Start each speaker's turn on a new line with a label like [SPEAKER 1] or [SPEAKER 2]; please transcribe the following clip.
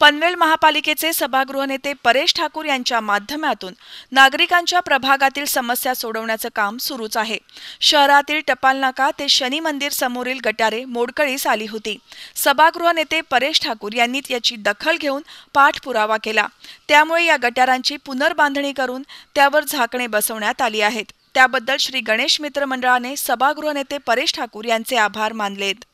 [SPEAKER 1] पनवेल महापालिकेचे सभागृह नेते परेश ठाकूर यांच्या माध्यमातून नागरिकांच्या प्रभागातील समस्या सोडवण्याचं काम सुरूच आहे शहरातील टपाल नाका ते शनी मंदिर समोरील गटारे मोडकळीस आली होती सभागृह नेते परेश ठाकूर यांनी याची दखल घेऊन पाठपुरावा केला त्यामुळे या गटारांची पुनर्बांधणी करून त्यावर झाकणे बसवण्यात आली आहेत त्याबद्दल श्री गणेश मित्र मंडळाने सभागृह नेते परेश ठाकूर
[SPEAKER 2] यांचे आभार मानलेत